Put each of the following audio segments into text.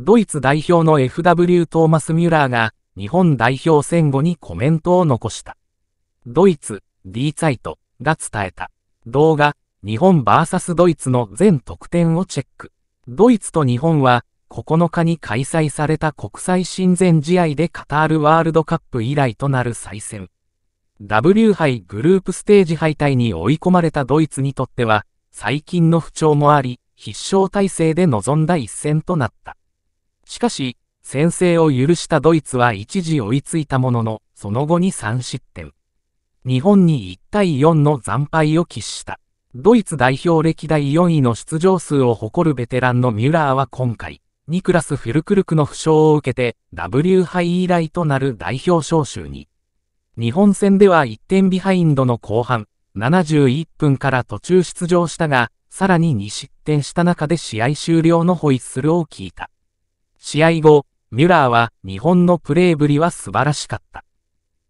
ドイツ代表の FW トーマス・ミュラーが日本代表戦後にコメントを残した。ドイツ、D サイトが伝えた。動画、日本 VS ドイツの全得点をチェック。ドイツと日本は9日に開催された国際親善試合でカタールワールドカップ以来となる再戦。W 杯グループステージ敗退に追い込まれたドイツにとっては、最近の不調もあり、必勝体制で臨んだ一戦となった。しかし、先制を許したドイツは一時追いついたものの、その後に3失点。日本に1対4の惨敗を喫した。ドイツ代表歴代4位の出場数を誇るベテランのミュラーは今回、ニクラス・フィルクルクの負傷を受けて、W 杯以来となる代表招集に。日本戦では1点ビハインドの後半、71分から途中出場したが、さらに2失点した中で試合終了のホイッスルを聞いた。試合後、ミュラーは日本のプレーぶりは素晴らしかった。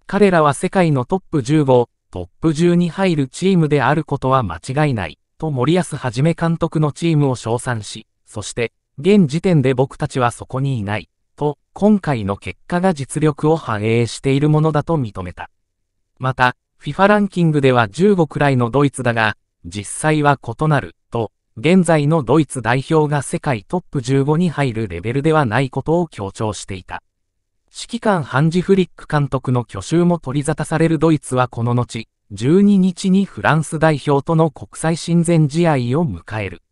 彼らは世界のトップ15、トップ10に入るチームであることは間違いない、と森保はじめ監督のチームを称賛し、そして、現時点で僕たちはそこにいない、と、今回の結果が実力を反映しているものだと認めた。また、FIFA ランキングでは15くらいのドイツだが、実際は異なる現在のドイツ代表が世界トップ15に入るレベルではないことを強調していた。指揮官ハンジ・フリック監督の去就も取り沙汰されるドイツはこの後、12日にフランス代表との国際親善試合を迎える。